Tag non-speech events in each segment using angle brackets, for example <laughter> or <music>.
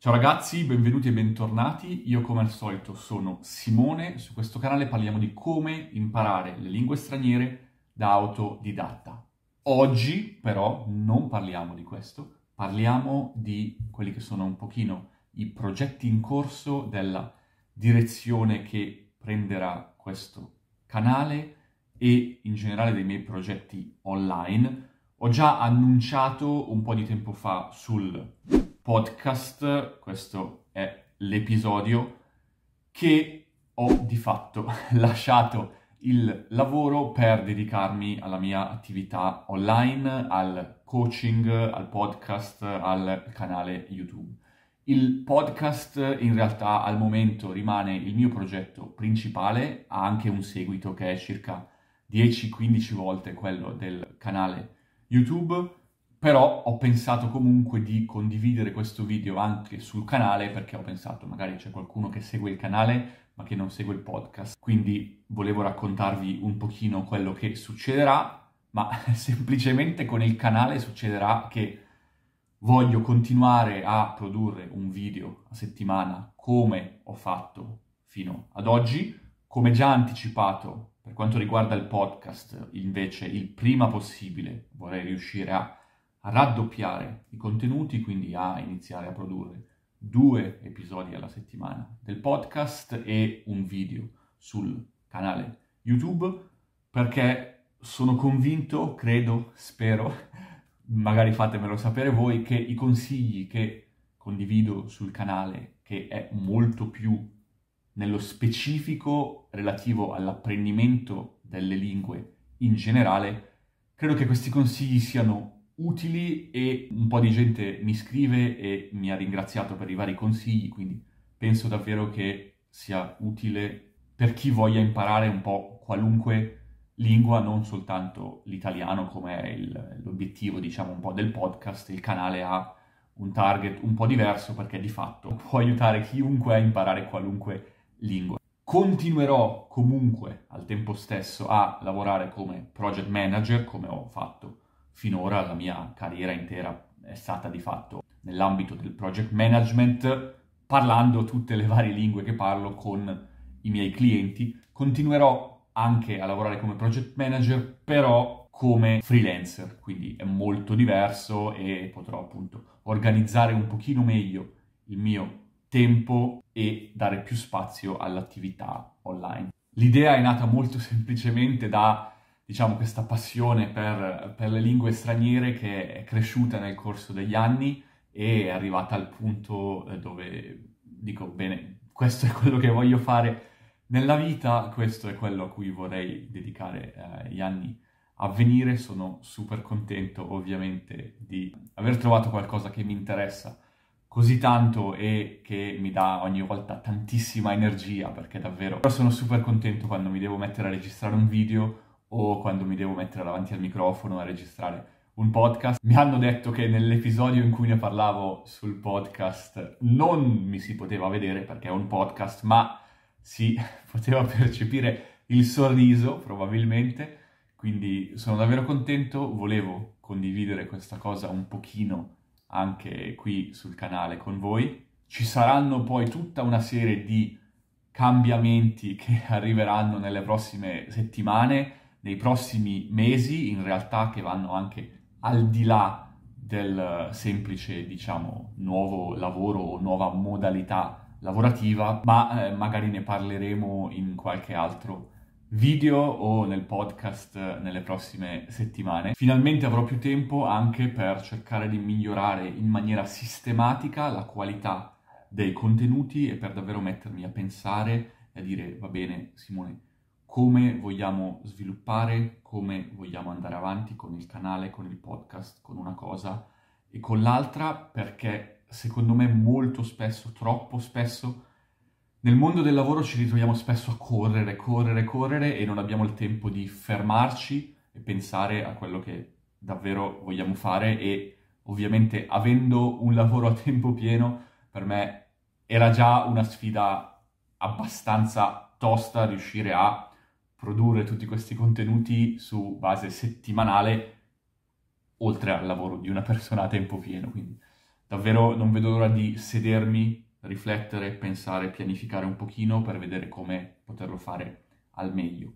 Ciao ragazzi, benvenuti e bentornati. Io come al solito sono Simone, su questo canale parliamo di come imparare le lingue straniere da autodidatta. Oggi però non parliamo di questo, parliamo di quelli che sono un pochino i progetti in corso della direzione che prenderà questo canale e in generale dei miei progetti online. Ho già annunciato un po' di tempo fa sul podcast, questo è l'episodio che ho di fatto <laughs> lasciato il lavoro per dedicarmi alla mia attività online, al coaching, al podcast, al canale YouTube. Il podcast in realtà al momento rimane il mio progetto principale, ha anche un seguito che è circa 10-15 volte quello del canale YouTube però ho pensato comunque di condividere questo video anche sul canale perché ho pensato magari c'è qualcuno che segue il canale ma che non segue il podcast, quindi volevo raccontarvi un pochino quello che succederà, ma <laughs> semplicemente con il canale succederà che voglio continuare a produrre un video a settimana come ho fatto fino ad oggi, come già anticipato per quanto riguarda il podcast, invece il prima possibile vorrei riuscire a raddoppiare i contenuti, quindi a iniziare a produrre due episodi alla settimana del podcast e un video sul canale YouTube perché sono convinto, credo, spero, <laughs> magari fatemelo sapere voi, che i consigli che condivido sul canale, che è molto più nello specifico relativo all'apprendimento delle lingue in generale, credo che questi consigli siano utili e un po' di gente mi scrive e mi ha ringraziato per i vari consigli, quindi penso davvero che sia utile per chi voglia imparare un po' qualunque lingua, non soltanto l'italiano come è il, l'obiettivo diciamo un po' del podcast, il canale ha un target un po' diverso perché di fatto può aiutare chiunque a imparare qualunque lingua. Continuerò comunque al tempo stesso a lavorare come project manager, come ho fatto finora la mia carriera intera è stata di fatto nell'ambito del project management, parlando tutte le varie lingue che parlo con i miei clienti. Continuerò anche a lavorare come project manager, però come freelancer, quindi è molto diverso e potrò appunto organizzare un pochino meglio il mio tempo e dare più spazio all'attività online. L'idea è nata molto <laughs> semplicemente da diciamo, questa passione per, per, le lingue straniere che è cresciuta nel corso degli anni e è arrivata al punto eh, dove dico, bene, questo è quello che voglio fare nella vita, questo è quello a cui vorrei dedicare eh, gli anni a venire. Sono super contento ovviamente di aver trovato qualcosa che mi interessa così tanto e che mi dà ogni volta tantissima energia perché davvero però sono super contento quando mi devo mettere a registrare un video o quando mi devo mettere davanti al microfono a registrare un podcast. Mi hanno detto che nell'episodio in cui ne parlavo sul podcast non mi si poteva vedere perché è un podcast, ma si <laughs> poteva percepire il sorriso probabilmente, quindi sono davvero contento, volevo condividere questa cosa un pochino anche qui sul canale con voi. Ci saranno poi tutta una serie di cambiamenti che <laughs> arriveranno nelle prossime settimane nei prossimi mesi, in realtà che vanno anche al di là del eh, semplice, diciamo, nuovo lavoro o nuova modalità lavorativa, ma eh, magari ne parleremo in qualche altro video o nel podcast eh, nelle prossime settimane. Finalmente avrò più tempo anche per cercare di migliorare in maniera sistematica la qualità dei contenuti e per davvero mettermi a pensare e a dire va bene Simone come vogliamo sviluppare, come vogliamo andare avanti con il canale, con il podcast, con una cosa e con l'altra, perché secondo me molto spesso, troppo spesso, nel mondo del lavoro ci ritroviamo spesso a correre, correre, correre e non abbiamo il tempo di fermarci e pensare a quello che davvero vogliamo fare e ovviamente avendo un lavoro a tempo pieno per me era già una sfida abbastanza tosta riuscire a produrre tutti questi contenuti su base settimanale, oltre al lavoro di una persona a tempo pieno. Quindi davvero non vedo l'ora di sedermi, riflettere, pensare, pianificare un pochino per vedere come poterlo fare al meglio.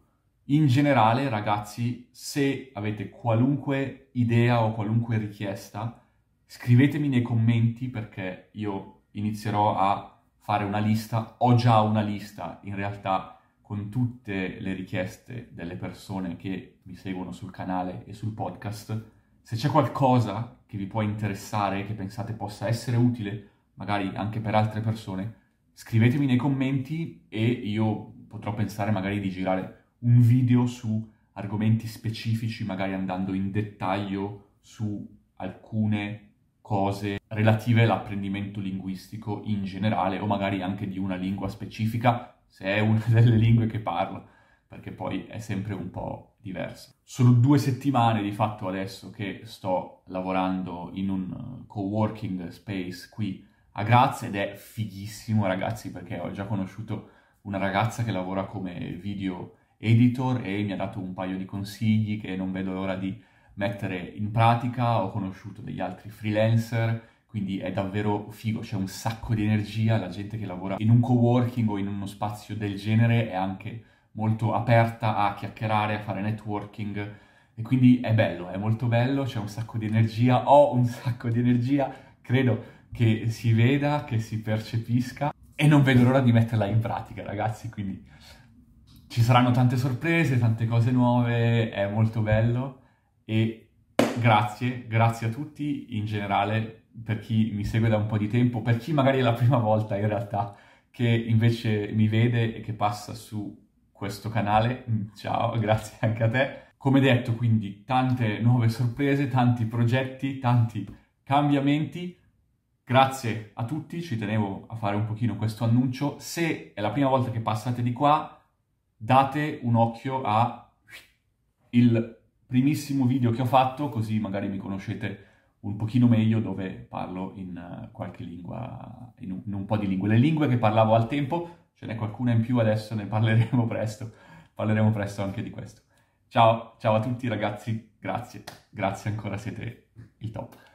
In generale, ragazzi, se avete qualunque idea o qualunque richiesta, scrivetemi nei commenti perché io inizierò a fare una lista. Ho già una lista, in realtà con tutte le richieste delle persone che mi seguono sul canale e sul podcast. Se c'è qualcosa che vi può interessare, che pensate possa essere utile, magari anche per altre persone, scrivetemi nei commenti e io potrò pensare magari di girare un video su argomenti specifici, magari andando in dettaglio su alcune cose relative all'apprendimento linguistico in generale o magari anche di una lingua specifica se è una <laughs> delle lingue che parlo, perché poi è sempre un po' diverso. Sono due settimane di fatto adesso che sto lavorando in un eh, co-working space qui a Graz ed è fighissimo ragazzi perché ho già conosciuto una ragazza che lavora come video editor e mi ha dato un paio di consigli che non vedo l'ora di mettere in pratica, ho conosciuto degli altri freelancer quindi è davvero figo, c'è un sacco di energia, la gente che lavora in un coworking o in uno spazio del genere è anche molto aperta a chiacchierare, a fare networking e quindi è bello, è molto bello, c'è un sacco di energia, ho un sacco di energia, credo che si veda, che si percepisca e non vedo l'ora di metterla in pratica ragazzi, quindi ci saranno tante sorprese, tante cose nuove, è molto bello e grazie, grazie a tutti in generale per chi mi segue da un po' di tempo, per chi magari è la prima volta in realtà che invece mi vede e che passa su questo canale, mm, ciao, <laughs> grazie anche a te. Come detto, quindi tante nuove sorprese, tanti progetti, tanti cambiamenti. Grazie a tutti, ci tenevo a fare un pochino questo annuncio. Se è la prima volta che passate di qua, date un occhio al primissimo video che ho fatto, così magari mi conoscete un pochino meglio dove parlo in eh, qualche lingua, in un, in un po' di lingue. Le lingue che parlavo al tempo, ce n'è qualcuna in più adesso, ne parleremo <laughs> presto, parleremo presto anche di questo. Ciao, ciao a tutti ragazzi, grazie, grazie ancora, siete il top.